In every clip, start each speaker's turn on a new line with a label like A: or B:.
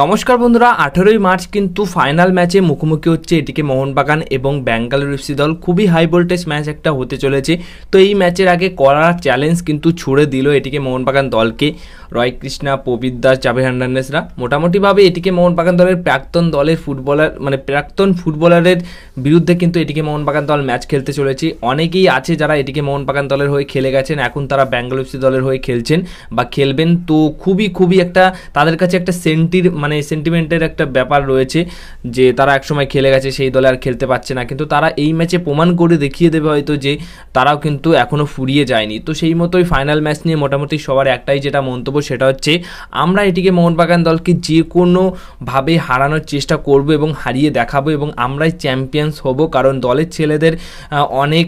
A: নমস্কার বন্ধুরা আঠেরোই মার্চ কিন্তু ফাইনাল ম্যাচে মুখোমুখি হচ্ছে এটিকে মোহনবাগান এবং ব্যাঙ্গালোর এফসি দল খুবই হাই ভোল্টেজ ম্যাচ একটা হতে চলেছে তো এই ম্যাচের আগে করা চ্যালেঞ্জ কিন্তু ছুড়ে দিল এটিকে মোহনবাগান দলকে রয় কৃষ্ণা প্রবীর দাস জাভের হার্নান্ডেসরা মোটামুটিভাবে এটিকে মোহনবাগান দলের প্রাক্তন দলের ফুটবলার মানে প্রাক্তন ফুটবলারের বিরুদ্ধে কিন্তু এটিকে মোহনবাগান দল ম্যাচ খেলতে চলেছে অনেকেই আছে যারা এটিকে মোহনবাগান দলের হয়ে খেলে গেছেন এখন তারা ব্যাঙ্গালোর এফসি দলের হয়ে খেলছেন বা খেলবেন তো খুবই খুবই একটা তাদের কাছে একটা সেন্টির মানে সেন্টিমেন্টের একটা ব্যাপার রয়েছে যে তারা একসময় খেলে গেছে সেই দলে আর খেলতে পারছে না কিন্তু তারা এই ম্যাচে প্রমাণ করে দেখিয়ে দেবে হয়তো যে তারাও কিন্তু এখনও ফুরিয়ে যায়নি তো সেই মতোই ফাইনাল ম্যাচ নিয়ে মোটামুটি সবার একটাই যেটা মন্তব্য সেটা হচ্ছে আমরা এটিকে মোহনবাগান দলকে যে কোনোভাবে হারানোর চেষ্টা করব এবং হারিয়ে দেখাবো এবং আমরাই চ্যাম্পিয়ন্স হব কারণ দলের ছেলেদের অনেক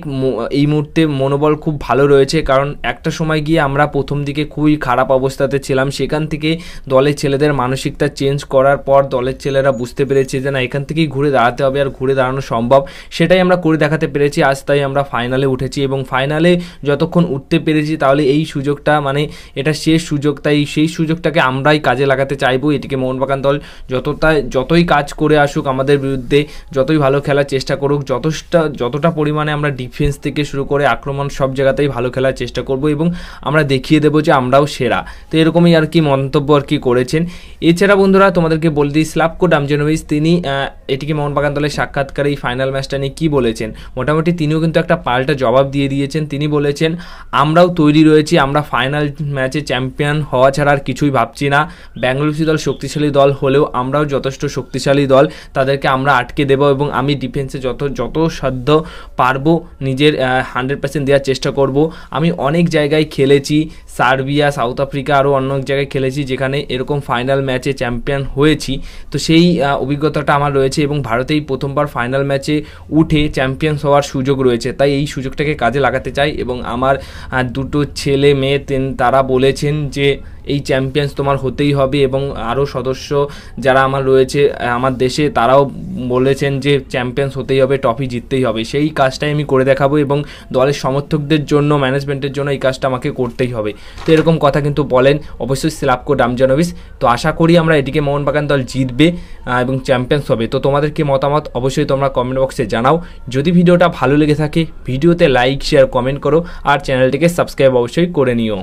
A: এই মুহূর্তে মনোবল খুব ভালো রয়েছে কারণ একটা সময় গিয়ে আমরা প্রথম দিকে খুবই খারাপ অবস্থাতে ছিলাম সেখান থেকে দলের ছেলেদের মানসিকতা চেঞ্জ চেঞ্জ করার পর দলের ছেলেরা বুঝতে পেরেছে যে না এখান থেকেই ঘুরে দাঁড়াতে হবে আর ঘুরে দাঁড়ানো সম্ভব সেটাই আমরা করে দেখাতে পেরেছি আজ তাই আমরা ফাইনালে উঠেছি এবং ফাইনালে যতক্ষণ উঠতে পেরেছি তাহলে এই সুযোগটা মানে এটা শেষ সুযোগ তাই সেই সুযোগটাকে আমরাই কাজে লাগাতে চাইবো এটিকে মোহনবাগান দল যতটা যতই কাজ করে আসুক আমাদের বিরুদ্ধে যতই ভালো খেলার চেষ্টা করুক যতটা যতটা পরিমাণে আমরা ডিফেন্স থেকে শুরু করে আক্রমণ সব জায়গাতেই ভালো খেলার চেষ্টা করব এবং আমরা দেখিয়ে দেবো যে আমরাও সেরা তো এরকমই আর কি মন্তব্য আর কি করেছেন এছাড়া বন্ধুরা তোমাদেরকে বলে দিই স্লাপকো ডামজেনোভিস তিনি এটিকে মোহনবাগান দলের সাক্ষাৎকারে এই ফাইনাল ম্যাচটা নিয়ে কী বলেছেন মোটামুটি তিনিও কিন্তু একটা পাল্টা জবাব দিয়ে দিয়েছেন তিনি বলেছেন আমরাও তৈরি রয়েছি আমরা ফাইনাল ম্যাচে চ্যাম্পিয়ন হওয়া ছাড়া আর কিছুই ভাবছি না ব্যাঙ্গালুরু দল শক্তিশালী দল হলেও আমরাও যথেষ্ট শক্তিশালী দল তাদেরকে আমরা আটকে দেব এবং আমি ডিফেন্সে যত যত সাধ্য পারবো নিজের হান্ড্রেড পার্সেন্ট দেওয়ার চেষ্টা করব আমি অনেক জায়গায় খেলেছি সার্বিয়া সাউথ আফ্রিকা আরও অন্য জায়গায় খেলেছি যেখানে এরকম ফাইনাল ম্যাচে চ্যাম্পিয়ন হয়েছি তো সেই অভিজ্ঞতাটা আমার রয়েছে এবং ভারতেই প্রথমবার ফাইনাল ম্যাচে উঠে চ্যাম্পিয়ন্স হওয়ার সুযোগ রয়েছে তাই এই সুযোগটাকে কাজে লাগাতে চাই এবং আমার দুটো ছেলে মেয়ে তারা বলেছেন যে এই চ্যাম্পিয়ন্স তোমার হতেই হবে এবং আরও সদস্য যারা আমার রয়েছে আমার দেশে তারাও বলেছেন যে চ্যাম্পিয়ন্স হতেই হবে ট্রফি জিততেই হবে সেই কাজটাই আমি করে দেখাবো এবং দলের সমর্থকদের জন্য ম্যানেজমেন্টের জন্য এই কাজটা আমাকে করতেই হবে তো এরকম কথা কিন্তু বলেন অবশ্যই স্লাপকো ডামজানবিস তো আশা করি আমরা এটিকে মোহনবাগান দল জিতবে এবং চ্যাম্পিয়ন্স হবে তো তোমাদের কি মতামত অবশ্যই তোমরা কমেন্ট বক্সে জানাও যদি ভিডিওটা ভালো লেগে থাকে ভিডিওতে লাইক শেয়ার কমেন্ট করো আর চ্যানেলটিকে সাবস্ক্রাইব অবশ্যই করে নিও